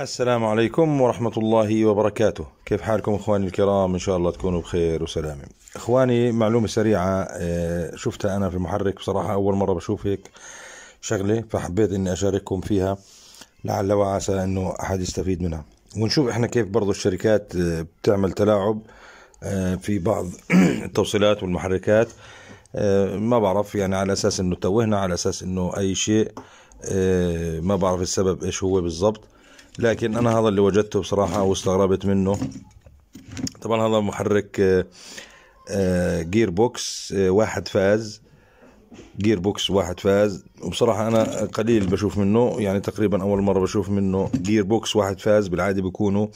السلام عليكم ورحمة الله وبركاته كيف حالكم إخواني الكرام إن شاء الله تكونوا بخير وسلامة إخواني معلومة سريعة آه، شفتها أنا في المحرك بصراحة أول مرة بشوف هيك شغلة فحبيت أني أشارككم فيها لعل وعسى أنه أحد يستفيد منها ونشوف إحنا كيف برضو الشركات آه، بتعمل تلاعب آه، في بعض التوصيلات والمحركات ما بعرف يعني على أساس أنه توهنا على أساس أنه أي شيء ما بعرف السبب إيش هو بالضبط لكن انا هذا اللي وجدته بصراحه واستغربت منه طبعا هذا محرك جير آه، بوكس آه، آه، واحد فاز جير بوكس واحد فاز وبصراحة أنا قليل بشوف منه يعني تقريبا أول مرة بشوف منه جير بوكس واحد فاز بالعادة بيكونوا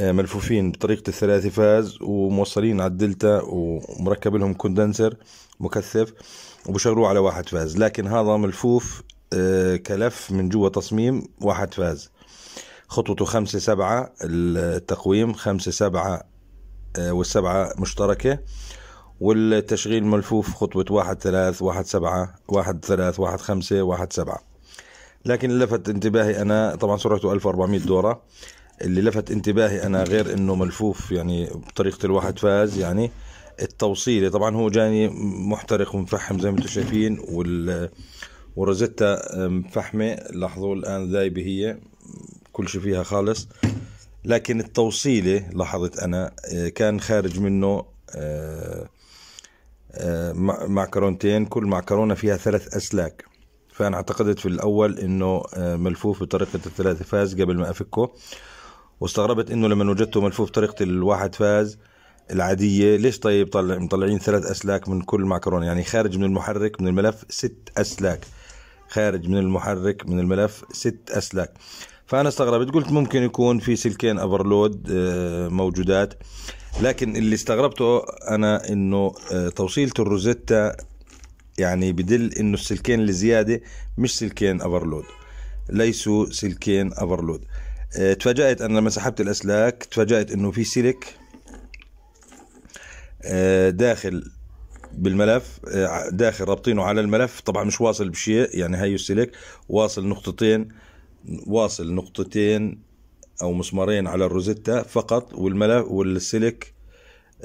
ملفوفين بطريقة الثلاثي فاز وموصلين على الدلتا ومركب لهم كوندنسر مكثف وبشغلوه على واحد فاز لكن هذا ملفوف كلف من جوا تصميم واحد فاز خطوته خمسة سبعة التقويم خمسة سبعة آه، والسبعة مشتركة والتشغيل ملفوف خطوة واحد ثلاث واحد سبعة واحد ثلاث واحد خمسة واحد سبعة لكن لفت انتباهي أنا طبعا سرعته 1400 دورة اللي لفت انتباهي أنا غير أنه ملفوف يعني بطريقة الواحد فاز يعني التوصيلة طبعا هو جاني محترق ومفحم زي ما انتم شايفين وال ورزتها آه، مفحمة لاحظوا الآن ذايبة هي كل شيء فيها خالص لكن التوصيلة لاحظت أنا آه، كان خارج منه آه، آه، معكرونتين كل معكرونة فيها ثلاث أسلاك فأنا اعتقدت في الأول أنه ملفوف بطريقة الثلاثة فاز قبل ما أفكه واستغربت أنه لما وجدته ملفوف بطريقة الواحد فاز العادية ليش طيب طلع مطلعين ثلاث أسلاك من كل معكرونة يعني خارج من المحرك من الملف ست أسلاك خارج من المحرك من الملف ست أسلاك فانا استغربت قلت ممكن يكون في سلكين ابرلود آه، موجودات لكن اللي استغربته انا انه آه، توصيله الروزيتا يعني بدل انه السلكين اللي زياده مش سلكين ابرلود ليسوا سلكين ابرلود آه، تفاجأت انا لما سحبت الاسلاك تفاجأت انه في سلك داخل بالملف داخل رابطينه على الملف طبعا مش واصل بشيء يعني هيو السلك واصل نقطتين واصل نقطتين او مسمارين على الروزيتا فقط والملف والسلك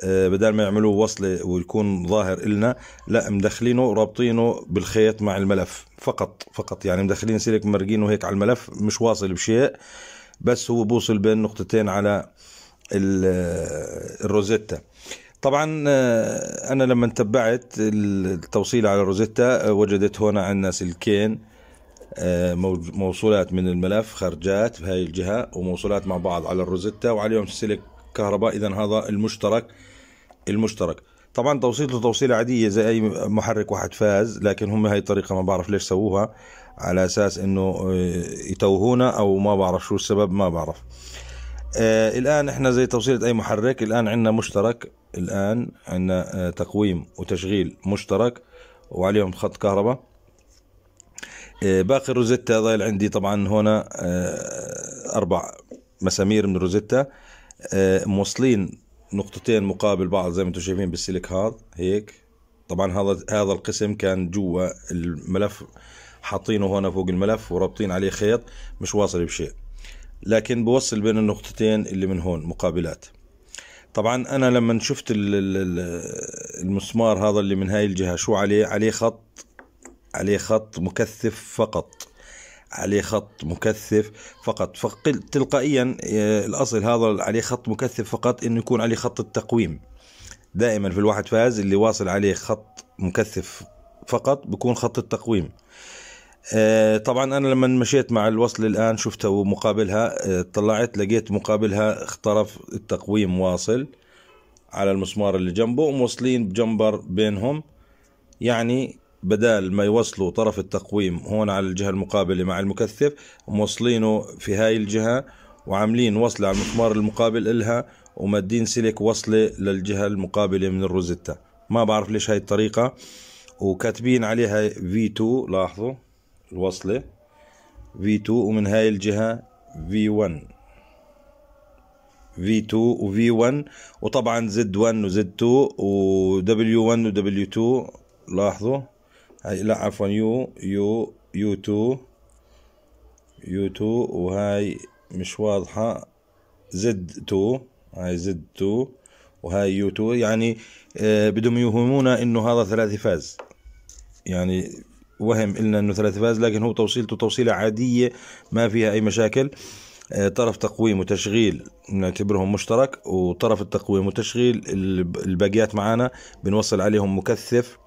آه، بدل ما يعملوه وصله ويكون ظاهر إلنا لا مدخلينه رابطينه بالخيط مع الملف فقط فقط يعني مدخلين سلك مرقينه هيك على الملف مش واصل بشيء بس هو بوصل بين نقطتين على آه، الروزيتا طبعا آه، انا لما تبعت التوصيل على الروزيتا وجدت هنا عندنا سلكين آه، موصولات من الملف خرجات بهاي الجهة وموصولات مع بعض على الروزيتا وعليهم سلك كهرباء إذا هذا المشترك المشترك طبعا توصيلته توصيلة عادية زي أي محرك واحد فاز لكن هم هاي الطريقة ما بعرف ليش سووها على أساس إنه آه، يتوهونا أو ما بعرف شو السبب ما بعرف آه الآن إحنا زي توصيلة أي محرك الآن عندنا مشترك الآن عندنا آه، تقويم وتشغيل مشترك وعليهم خط كهرباء آه، باقي الروزيتا ضايل عندي طبعا هنا آه، اربع مسامير من الروزيتا آه، موصلين نقطتين مقابل بعض زي ما انتم شايفين بالسلك هذا هيك طبعا هذا هذا القسم كان جوا الملف حاطينه هنا فوق الملف ورابطين عليه خيط مش واصل بشيء لكن بوصل بين النقطتين اللي من هون مقابلات طبعا انا لما شفت المسمار هذا اللي من هاي الجهه شو عليه عليه خط عليه خط مكثف فقط عليه خط مكثف فقط فقل تلقائيا آه، الأصل هذا عليه خط مكثف فقط إنه يكون عليه خط التقويم دائما في الواحد فاز اللي واصل عليه خط مكثف فقط بكون خط التقويم آه، طبعا انا لما مشيت مع الوصل الان شفتها ومقابلها آه، طلعت لقيت مقابلها اخترف التقويم واصل على المسمار اللي جنبه وموصلين بجمبر بينهم يعني بدال ما يوصلوا طرف التقويم هون على الجهة المقابلة مع المكثف موصلينه في هاي الجهة وعاملين وصلة على المسمار المقابل إلها ومادين سلك وصلة للجهة المقابلة من الروزيتا ما بعرف ليش هاي الطريقة وكاتبين عليها V2 لاحظوا الوصلة V2 ومن هاي الجهة V1 V2 و V1 وطبعا Z1 و Z2 و W1 و W2 لاحظوا هاي لا عفوا يو يو يو تو يو تو وهاي مش واضحة زد تو هاي زد تو وهاي يو تو يعني آه بدهم يوهمونا انه هذا ثلاثي فاز يعني وهم إلنا انه ثلاثي فاز لكن هو توصيلته توصيلة عادية ما فيها اي مشاكل آه طرف تقويم وتشغيل نعتبرهم مشترك وطرف التقويم وتشغيل الباقيات معانا بنوصل عليهم مكثف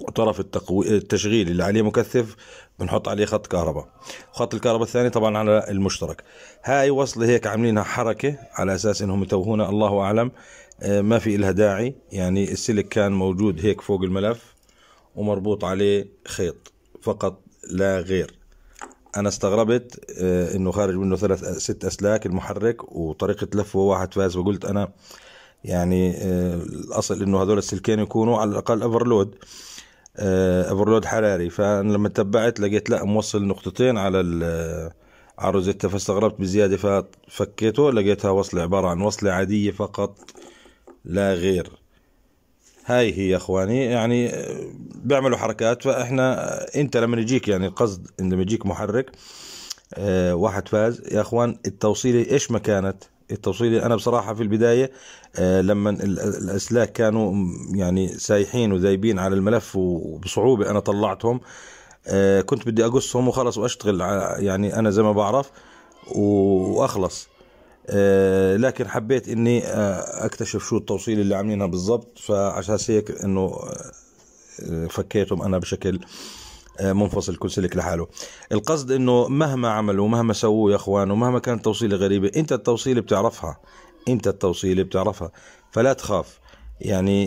وطرف التقوي... التشغيل اللي عليه مكثف بنحط عليه خط كهرباء خط الكهرباء الثاني طبعا على المشترك هاي وصلة هيك عاملينها حركة على أساس أنهم يتوهونا الله أعلم آه، ما في إلها داعي يعني السلك كان موجود هيك فوق الملف ومربوط عليه خيط فقط لا غير انا استغربت آه، انه خارج منه ثلاث ست اسلاك المحرك وطريقه لفه واحد فاز وقلت انا يعني آه، الاصل انه هذول السلكين يكونوا على الاقل أفرلود اوفرلود آه، حراري فلما تبعت لقيت لا موصل نقطتين على آه، على روزيتا فاستغربت بزيادة ففكيته لقيتها وصلة عبارة عن وصلة عادية فقط لا غير هاي هي يا اخواني يعني آه، بيعملوا حركات فاحنا انت لما يجيك يعني قصد لما يجيك محرك واحد فاز يا اخوان التوصيله ايش ما كانت التوصيلي انا بصراحه في البدايه آه، لما الاسلاك كانوا يعني سايحين وذايبين على الملف وبصعوبه انا طلعتهم آه، كنت بدي اقصهم وخلص واشتغل يعني انا زي ما بعرف واخلص آه، لكن حبيت اني اكتشف شو التوصيل اللي عاملينها بالضبط فعشان هيك انه فكيتهم انا بشكل آه، منفصل كل سلك لحاله القصد انه مهما عملوا مهما سووا يا اخوان ومهما كانت توصيله غريبه انت التوصيله بتعرفها انت التوصيله بتعرفها فلا تخاف يعني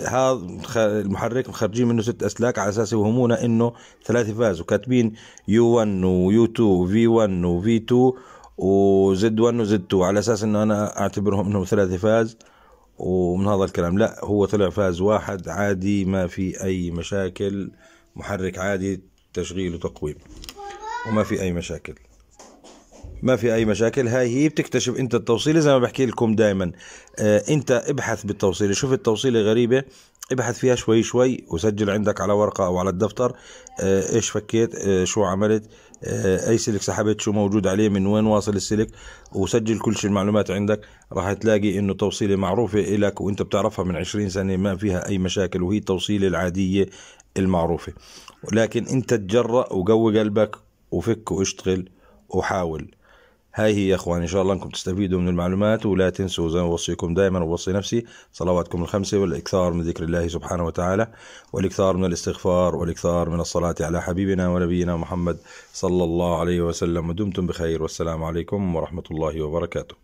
هذا آه، المحرك مخرجين منه ست اسلاك على اساس يوهمونا انه ثلاثة فاز وكاتبين يو 1 ويو 2 وفي 1 وفي 2 وزد 1 وزد 2 على اساس انه انا اعتبرهم انهم ثلاثة فاز ومن هذا الكلام لا هو طلع فاز واحد عادي ما في اي مشاكل محرك عادي تشغيل وتقويم وما في اي مشاكل ما في اي مشاكل هاي هي بتكتشف انت التوصيله زي ما بحكي لكم دائما آه انت ابحث بالتوصيله شوف التوصيله غريبه ابحث فيها شوي شوي وسجل عندك على ورقه او على الدفتر آه ايش فكيت آه شو عملت آه اي سلك سحبت شو موجود عليه من وين واصل السلك وسجل كل شيء المعلومات عندك راح تلاقي انه توصيله معروفه لك وانت بتعرفها من 20 سنه ما فيها اي مشاكل وهي التوصيله العاديه المعروفة لكن أنت تجرأ وقوي قلبك وفك واشتغل وحاول هاي هي يا اخوان ان شاء الله انكم تستفيدوا من المعلومات ولا تنسوا زي ما اوصيكم دائما واوصي نفسي صلواتكم الخمسه والاكثار من ذكر الله سبحانه وتعالى والاكثار من الاستغفار والاكثار من الصلاه على حبيبنا ونبينا محمد صلى الله عليه وسلم ودمتم بخير والسلام عليكم ورحمه الله وبركاته